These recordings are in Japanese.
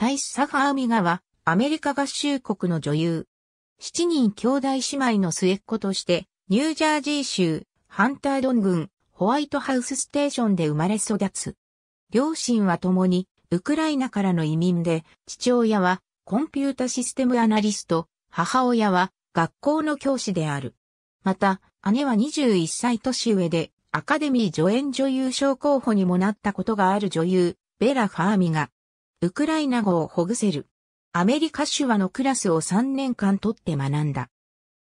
タイス・サファーミガは、アメリカ合衆国の女優。7人兄弟姉妹の末っ子として、ニュージャージー州、ハンタードン郡、ホワイトハウスステーションで生まれ育つ。両親は共に、ウクライナからの移民で、父親は、コンピュータシステムアナリスト、母親は、学校の教師である。また、姉は21歳年上で、アカデミー助演女優賞候補にもなったことがある女優、ベラ・ファーミガ。ウクライナ語をほぐせる。アメリカ手話のクラスを3年間取って学んだ。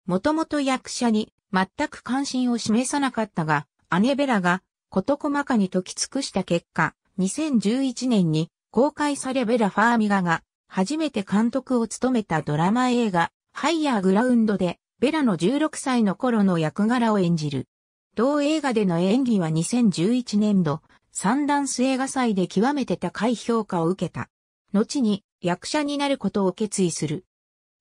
もともと役者に全く関心を示さなかったが、姉ベラが事細かに解き尽くした結果、2011年に公開されベラ・ファーミガが初めて監督を務めたドラマ映画、ハイヤーグラウンドで、ベラの16歳の頃の役柄を演じる。同映画での演技は2011年度、三段ス映画祭で極めて高い評価を受けた。後に役者になることを決意する。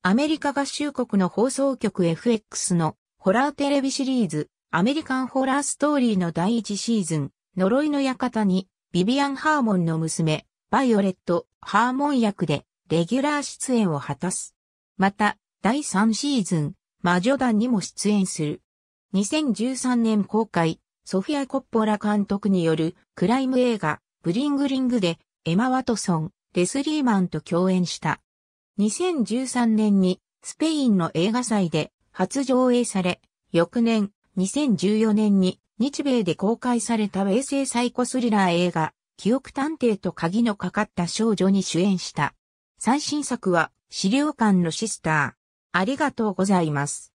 アメリカ合衆国の放送局 FX のホラーテレビシリーズ、アメリカンホラーストーリーの第一シーズン、呪いの館に、ビビアン・ハーモンの娘、バイオレット・ハーモン役で、レギュラー出演を果たす。また、第3シーズン、魔女団にも出演する。2013年公開、ソフィア・コッポラ監督によるクライム映画、ブリングリングで、エマ・ワトソン、レスリーマンと共演した。2013年に、スペインの映画祭で初上映され、翌年、2014年に日米で公開された衛星サイコスリラー映画、記憶探偵と鍵のかかった少女に主演した。最新作は、資料館のシスター。ありがとうございます。